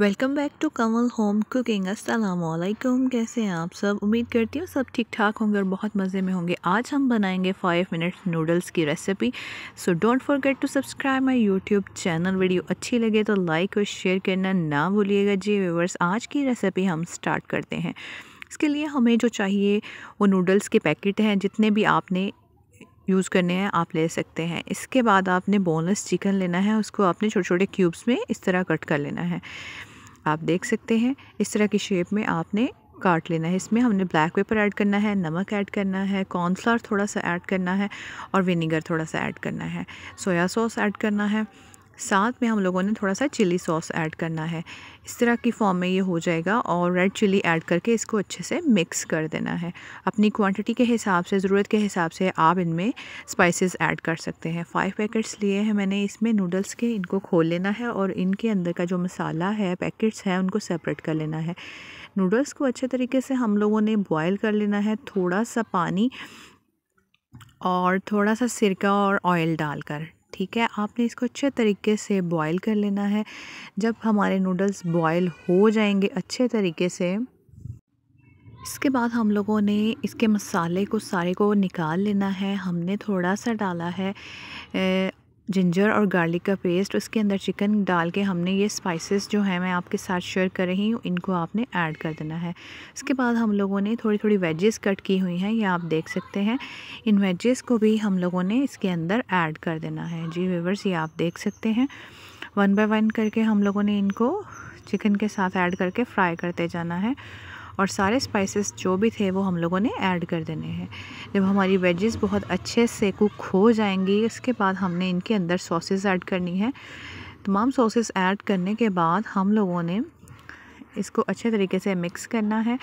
welcome back to Kamal home cooking असलकुम कैसे हैं आप सब उम्मीद करती हूँ सब ठीक ठाक होंगे और बहुत मज़े में होंगे आज हम बनाएंगे फ़ाइव मिनट्स नूडल्स की recipe so don't forget to subscribe my YouTube channel video अच्छी लगे तो लाइक और शेयर करना ना भूलिएगा जी व्यूवर्स आज की रेसिपी हम स्टार्ट करते हैं इसके लिए हमें जो चाहिए वो नूडल्स के पैकेट हैं जितने भी आपने यूज़ करने हैं आप ले सकते हैं इसके बाद आपने बोनलेस चिकन लेना है उसको आपने छोटे छोटे क्यूब्स में इस तरह कट कर लेना है आप देख सकते हैं इस तरह की शेप में आपने काट लेना है इसमें हमने ब्लैक पेपर ऐड करना है नमक ऐड करना है कॉर्नफ्लावर थोड़ा सा ऐड करना है और विनीगर थोड़ा सा ऐड करना है सोया सॉस ऐड करना है साथ में हम लोगों ने थोड़ा सा चिली सॉस ऐड करना है इस तरह की फॉर्म में ये हो जाएगा और रेड चिली ऐड करके इसको अच्छे से मिक्स कर देना है अपनी क्वांटिटी के हिसाब से ज़रूरत के हिसाब से आप इनमें स्पाइसेस ऐड कर सकते हैं फाइव पैकेट्स लिए हैं मैंने इसमें नूडल्स के इनको खोल लेना है और इनके अंदर का जो मसाला है पैकेट्स हैं उनको सेपरेट कर लेना है नूडल्स को अच्छे तरीके से हम लोगों ने बॉयल कर लेना है थोड़ा सा पानी और थोड़ा सा सिरका और ऑयल डालकर ठीक है आपने इसको अच्छे तरीके से बॉईल कर लेना है जब हमारे नूडल्स बॉयल हो जाएंगे अच्छे तरीके से इसके बाद हम लोगों ने इसके मसाले को सारे को निकाल लेना है हमने थोड़ा सा डाला है जिंजर और गार्लिक का पेस्ट उसके अंदर चिकन डाल के हमने ये स्पाइसेस जो है मैं आपके साथ शेयर कर रही हूँ इनको आपने ऐड कर देना है इसके बाद हम लोगों ने थोड़ी थोड़ी वेजेस कट की हुई हैं ये आप देख सकते हैं इन वेजेस को भी हम लोगों ने इसके अंदर ऐड कर देना है जी वेवर्स ये आप देख सकते हैं वन बाय वन करके हम लोगों ने इनको चिकन के साथ ऐड करके फ्राई करते जाना है और सारे स्पाइसेस जो भी थे वो हम लोगों ने ऐड कर देने हैं जब हमारी वेजेस बहुत अच्छे से कुक हो जाएंगी इसके बाद हमने इनके अंदर सॉसेस ऐड करनी है तमाम सॉसेस ऐड करने के बाद हम लोगों ने इसको अच्छे तरीके से मिक्स करना है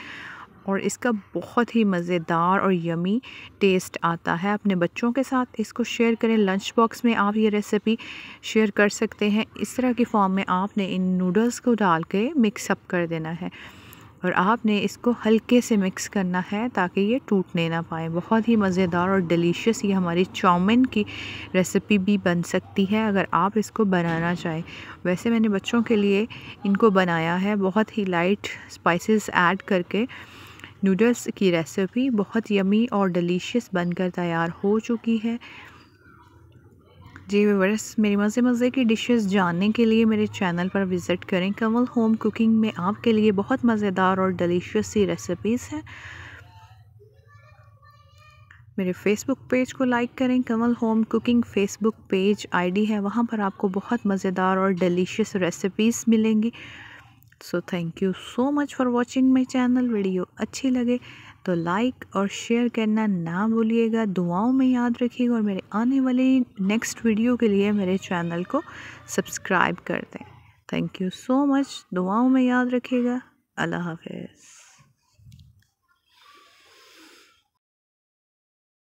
और इसका बहुत ही मज़ेदार और यमी टेस्ट आता है अपने बच्चों के साथ इसको शेयर करें लंच बॉक्स में आप ये रेसिपी शेयर कर सकते हैं इस तरह की फॉर्म में आपने इन नूडल्स को डाल के मिक्सअप कर देना है और आपने इसको हल्के से मिक्स करना है ताकि ये टूटने ना पाए बहुत ही मज़ेदार और डिलीशियस ये हमारी चाउमिन की रेसिपी भी बन सकती है अगर आप इसको बनाना चाहें वैसे मैंने बच्चों के लिए इनको बनाया है बहुत ही लाइट स्पाइसेस ऐड करके नूडल्स की रेसिपी बहुत यमी और डिलीशियस बनकर तैयार हो चुकी है जी व्यवर्स मेरी मज़े मज़े की डिशेस जानने के लिए मेरे चैनल पर विज़िट करें कंवल होम कुकिंग में आपके लिए बहुत मज़ेदार और डिलीशियस सी रेसिपीज़ हैं मेरे फेसबुक पेज को लाइक करें Kanwal home cooking Facebook page ID है वहाँ पर आपको बहुत मज़ेदार और डिलीशियस रेसिपीज़ मिलेंगी so thank you so much for watching my channel video अच्छी लगे तो लाइक और शेयर करना ना भूलिएगा दुआओं में याद रखिएगा और मेरे आने वाले नेक्स्ट वीडियो के लिए मेरे चैनल को सब्सक्राइब कर दें थैंक यू सो मच दुआओं में याद रखिएगा अल्लाह हाफिज़